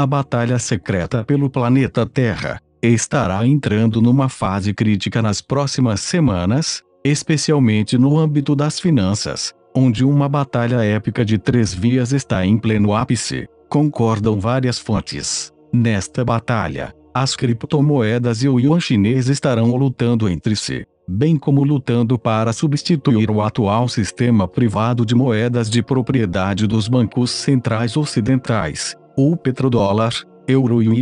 a batalha secreta pelo planeta Terra estará entrando numa fase crítica nas próximas semanas, especialmente no âmbito das finanças, onde uma batalha épica de três vias está em pleno ápice, concordam várias fontes. Nesta batalha, as criptomoedas e o yuan chinês estarão lutando entre si, bem como lutando para substituir o atual sistema privado de moedas de propriedade dos bancos centrais ocidentais, ou petrodólar, euro e o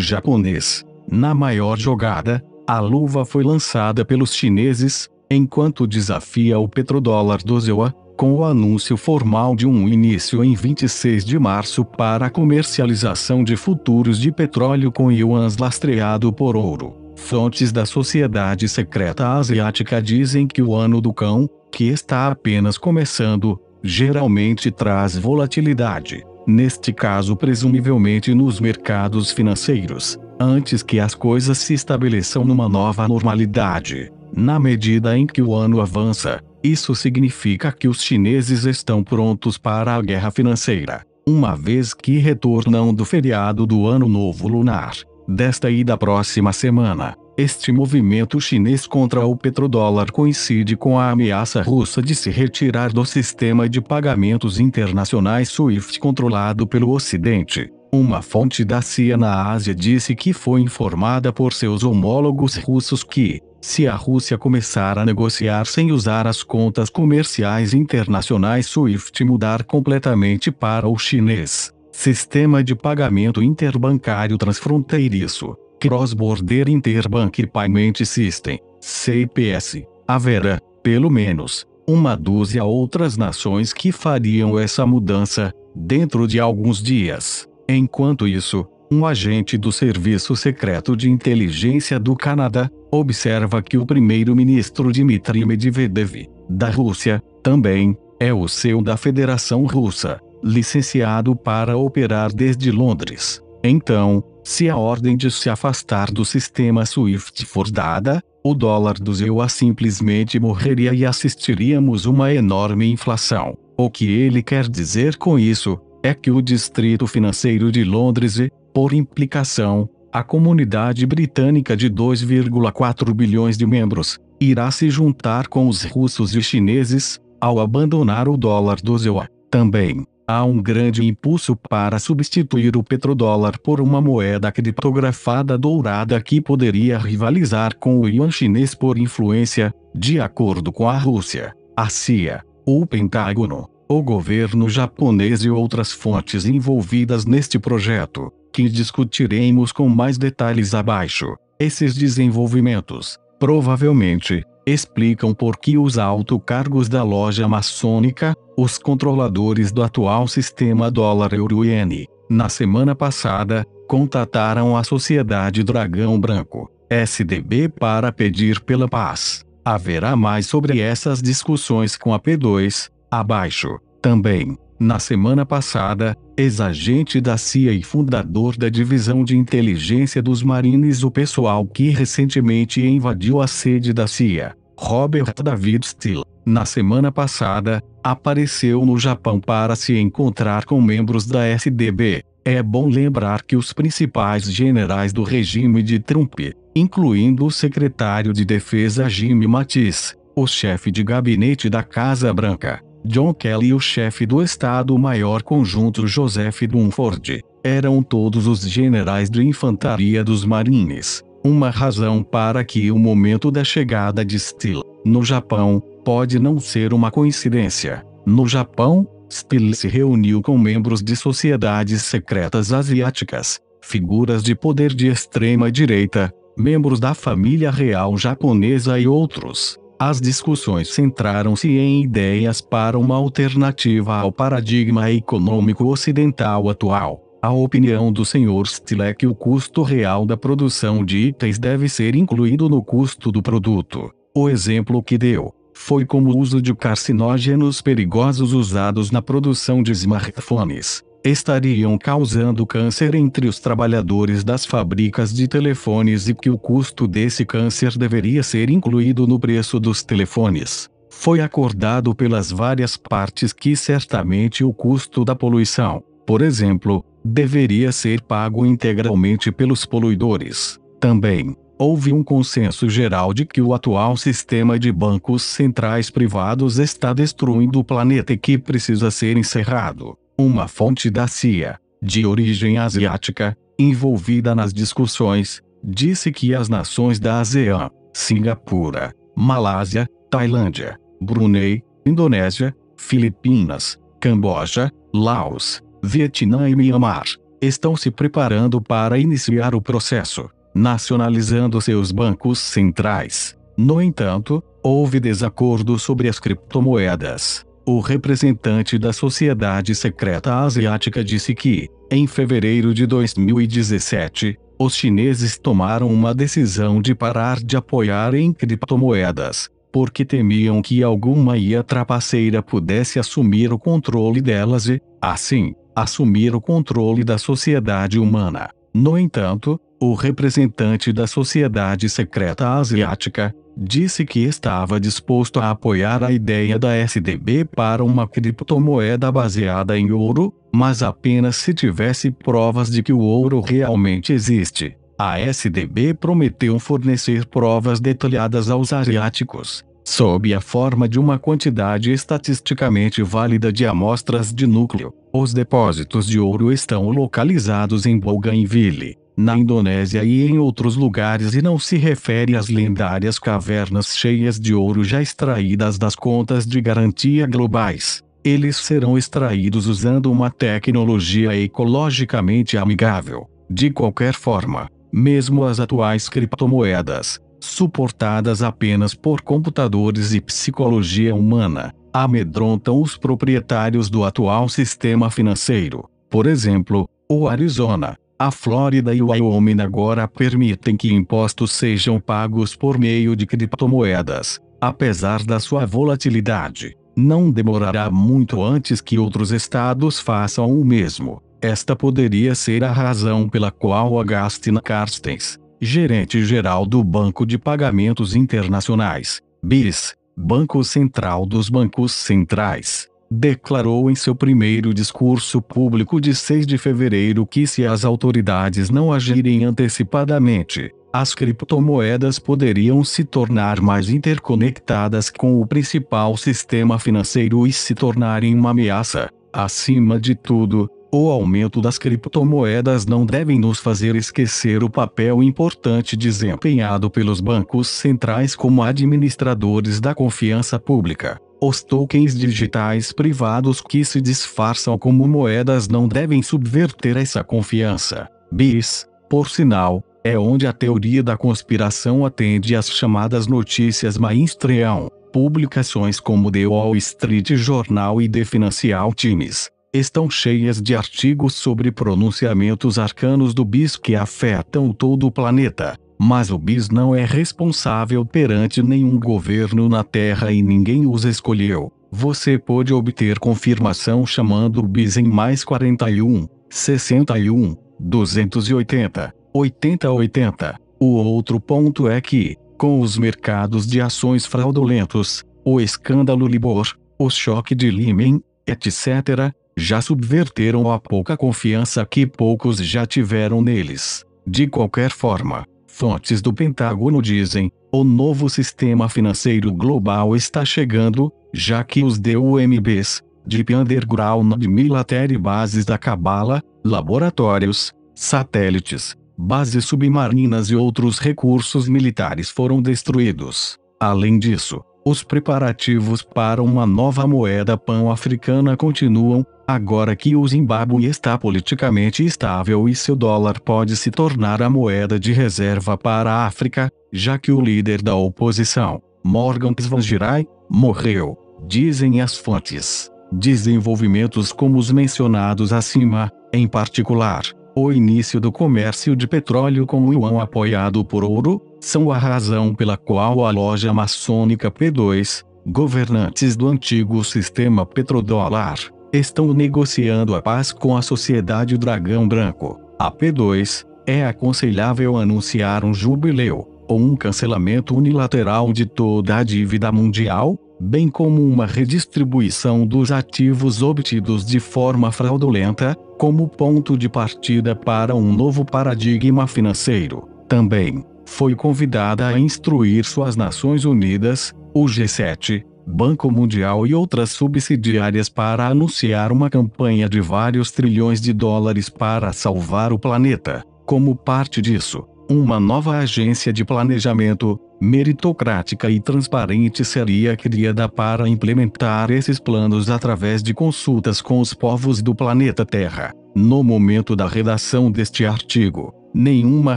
japonês. Na maior jogada, a luva foi lançada pelos chineses, enquanto desafia o petrodólar do ZEUA, com o anúncio formal de um início em 26 de março para a comercialização de futuros de petróleo com yuans lastreado por ouro. Fontes da sociedade secreta asiática dizem que o ano do cão, que está apenas começando, geralmente traz volatilidade neste caso presumivelmente nos mercados financeiros, antes que as coisas se estabeleçam numa nova normalidade. Na medida em que o ano avança, isso significa que os chineses estão prontos para a guerra financeira, uma vez que retornam do feriado do Ano Novo Lunar, desta e da próxima semana. Este movimento chinês contra o petrodólar coincide com a ameaça russa de se retirar do sistema de pagamentos internacionais SWIFT controlado pelo Ocidente. Uma fonte da CIA na Ásia disse que foi informada por seus homólogos russos que, se a Rússia começar a negociar sem usar as contas comerciais internacionais SWIFT mudar completamente para o chinês, sistema de pagamento interbancário transfronteiriço, Cross Border Interbank Payment System, CPS, haverá, pelo menos, uma dúzia outras nações que fariam essa mudança, dentro de alguns dias. Enquanto isso, um agente do Serviço Secreto de Inteligência do Canadá observa que o primeiro-ministro Dmitry Medvedev, da Rússia, também é o seu da Federação Russa, licenciado para operar desde Londres. Então, se a ordem de se afastar do sistema SWIFT for dada, o dólar do EUA simplesmente morreria e assistiríamos uma enorme inflação. O que ele quer dizer com isso é que o Distrito Financeiro de Londres e, por implicação, a comunidade britânica de 2,4 bilhões de membros, irá se juntar com os russos e chineses, ao abandonar o dólar do EUA, também. Há um grande impulso para substituir o petrodólar por uma moeda criptografada dourada que poderia rivalizar com o yuan chinês por influência, de acordo com a Rússia, a CIA, o Pentágono, o governo japonês e outras fontes envolvidas neste projeto, que discutiremos com mais detalhes abaixo. Esses desenvolvimentos, provavelmente, explicam por que os altos cargos da loja maçônica, os controladores do atual sistema dólar-euro-iene, na semana passada, contataram a Sociedade Dragão Branco, SDB para pedir pela paz. Haverá mais sobre essas discussões com a P2, abaixo, também. Na semana passada, ex-agente da CIA e fundador da Divisão de Inteligência dos Marines, o pessoal que recentemente invadiu a sede da CIA, Robert David Steele, na semana passada, apareceu no Japão para se encontrar com membros da SDB. É bom lembrar que os principais generais do regime de Trump, incluindo o secretário de Defesa Jimmy Mattis, o chefe de gabinete da Casa Branca, John Kelly e o chefe do Estado-Maior Conjunto Joseph Dunford. Eram todos os generais de infantaria dos Marines. Uma razão para que o momento da chegada de Steele, no Japão, pode não ser uma coincidência. No Japão, Steele se reuniu com membros de sociedades secretas asiáticas, figuras de poder de extrema direita, membros da família real japonesa e outros. As discussões centraram-se em ideias para uma alternativa ao paradigma econômico ocidental atual. A opinião do Sr. Steele é que o custo real da produção de itens deve ser incluído no custo do produto. O exemplo que deu foi como o uso de carcinógenos perigosos usados na produção de smartphones estariam causando câncer entre os trabalhadores das fábricas de telefones e que o custo desse câncer deveria ser incluído no preço dos telefones. Foi acordado pelas várias partes que certamente o custo da poluição, por exemplo, deveria ser pago integralmente pelos poluidores. Também, houve um consenso geral de que o atual sistema de bancos centrais privados está destruindo o planeta e que precisa ser encerrado uma fonte da CIA, de origem asiática, envolvida nas discussões, disse que as nações da ASEAN, Singapura, Malásia, Tailândia, Brunei, Indonésia, Filipinas, Camboja, Laos, Vietnã e Myanmar estão se preparando para iniciar o processo, nacionalizando seus bancos centrais. No entanto, houve desacordo sobre as criptomoedas. O representante da Sociedade Secreta Asiática disse que, em fevereiro de 2017, os chineses tomaram uma decisão de parar de apoiar em criptomoedas, porque temiam que alguma IA trapaceira pudesse assumir o controle delas e, assim, assumir o controle da sociedade humana. No entanto, o representante da Sociedade Secreta Asiática, disse que estava disposto a apoiar a ideia da SDB para uma criptomoeda baseada em ouro, mas apenas se tivesse provas de que o ouro realmente existe. A SDB prometeu fornecer provas detalhadas aos asiáticos, sob a forma de uma quantidade estatisticamente válida de amostras de núcleo. Os depósitos de ouro estão localizados em Bougainville, na Indonésia e em outros lugares e não se refere às lendárias cavernas cheias de ouro já extraídas das contas de garantia globais. Eles serão extraídos usando uma tecnologia ecologicamente amigável. De qualquer forma, mesmo as atuais criptomoedas, suportadas apenas por computadores e psicologia humana, amedrontam os proprietários do atual sistema financeiro. Por exemplo, o Arizona, a Flórida e o Wyoming agora permitem que impostos sejam pagos por meio de criptomoedas. Apesar da sua volatilidade, não demorará muito antes que outros estados façam o mesmo. Esta poderia ser a razão pela qual Agastina Carstens, gerente-geral do Banco de Pagamentos Internacionais, BIS, Banco Central dos Bancos Centrais, declarou em seu primeiro discurso público de 6 de fevereiro que se as autoridades não agirem antecipadamente, as criptomoedas poderiam se tornar mais interconectadas com o principal sistema financeiro e se tornarem uma ameaça. Acima de tudo, o aumento das criptomoedas não deve nos fazer esquecer o papel importante desempenhado pelos bancos centrais como administradores da confiança pública. Os tokens digitais privados que se disfarçam como moedas não devem subverter essa confiança. Bis, por sinal, é onde a teoria da conspiração atende às chamadas notícias mainstream, publicações como The Wall Street Journal e The Financial Times estão cheias de artigos sobre pronunciamentos arcanos do bis que afetam todo o planeta. Mas o bis não é responsável perante nenhum governo na Terra e ninguém os escolheu. Você pode obter confirmação chamando o bis em mais 41, 61, 280, 8080. O outro ponto é que, com os mercados de ações fraudulentos, o escândalo Libor, o choque de Lehman, etc., já subverteram a pouca confiança que poucos já tiveram neles. De qualquer forma, Fontes do Pentágono dizem: o novo sistema financeiro global está chegando, já que os DUMBs, Deep Underground Military Bases da Cabala, laboratórios, satélites, bases submarinas e outros recursos militares foram destruídos. Além disso, os preparativos para uma nova moeda pan-africana continuam, Agora que o Zimbábue está politicamente estável e seu dólar pode se tornar a moeda de reserva para a África, já que o líder da oposição, Morgan Tsvangirai, morreu, dizem as fontes. Desenvolvimentos como os mencionados acima, em particular, o início do comércio de petróleo com o yuan apoiado por ouro, são a razão pela qual a loja maçônica P2, governantes do antigo sistema petrodólar, estão negociando a paz com a Sociedade Dragão Branco. A P2 é aconselhável anunciar um jubileu ou um cancelamento unilateral de toda a dívida mundial, bem como uma redistribuição dos ativos obtidos de forma fraudulenta, como ponto de partida para um novo paradigma financeiro. Também foi convidada a instruir suas Nações Unidas, o G7, Banco Mundial e outras subsidiárias para anunciar uma campanha de vários trilhões de dólares para salvar o planeta. Como parte disso, uma nova agência de planejamento, meritocrática e transparente seria criada para implementar esses planos através de consultas com os povos do planeta Terra. No momento da redação deste artigo, nenhuma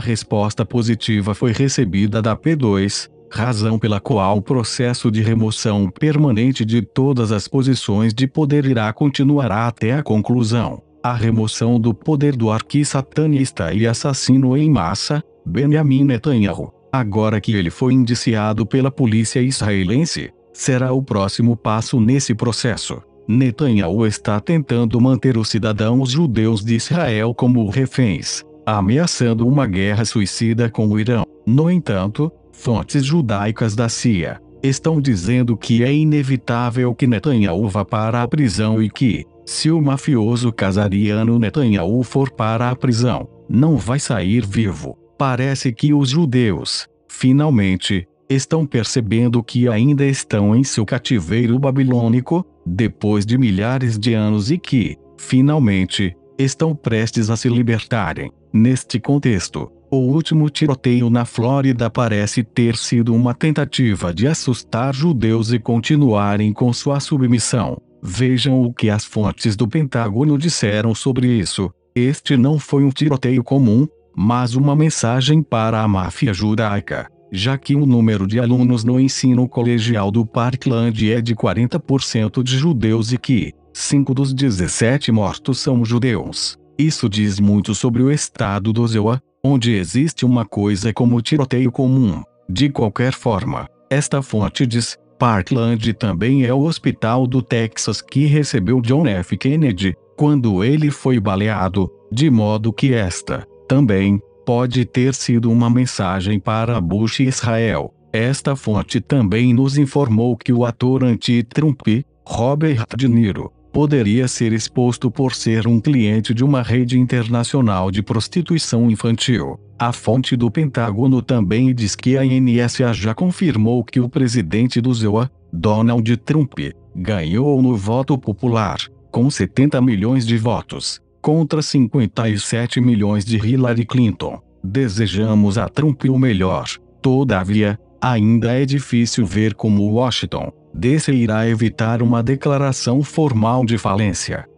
resposta positiva foi recebida da P2, razão pela qual o processo de remoção permanente de todas as posições de poder irá continuar até a conclusão. A remoção do poder do arqui-satanista e assassino em massa, Benjamin Netanyahu, agora que ele foi indiciado pela polícia israelense, será o próximo passo nesse processo. Netanyahu está tentando manter os cidadãos judeus de Israel como reféns, ameaçando uma guerra suicida com o Irã. No entanto, Fontes judaicas da CIA estão dizendo que é inevitável que Netanyahu vá para a prisão e que, se o mafioso casariano Netanyahu for para a prisão, não vai sair vivo. Parece que os judeus, finalmente, estão percebendo que ainda estão em seu cativeiro babilônico, depois de milhares de anos e que, finalmente, estão prestes a se libertarem. Neste contexto, o último tiroteio na Flórida parece ter sido uma tentativa de assustar judeus e continuarem com sua submissão. Vejam o que as fontes do Pentágono disseram sobre isso. Este não foi um tiroteio comum, mas uma mensagem para a máfia judaica, já que o número de alunos no ensino colegial do Parkland é de 40% de judeus e que 5 dos 17 mortos são judeus. Isso diz muito sobre o estado do Zewa, onde existe uma coisa é como tiroteio comum. De qualquer forma, esta fonte diz: Parkland também é o hospital do Texas que recebeu John F. Kennedy quando ele foi baleado, de modo que esta, também, pode ter sido uma mensagem para Bush e Israel. Esta fonte também nos informou que o ator anti-Trump, Robert De Niro, poderia ser exposto por ser um cliente de uma rede internacional de prostituição infantil. A fonte do Pentágono também diz que a NSA já confirmou que o presidente do ZEUA, Donald Trump, ganhou no voto popular, com 70 milhões de votos, contra 57 milhões de Hillary Clinton. Desejamos a Trump o melhor, todavia, ainda é difícil ver como Washington, Desse irá evitar uma declaração formal de falência.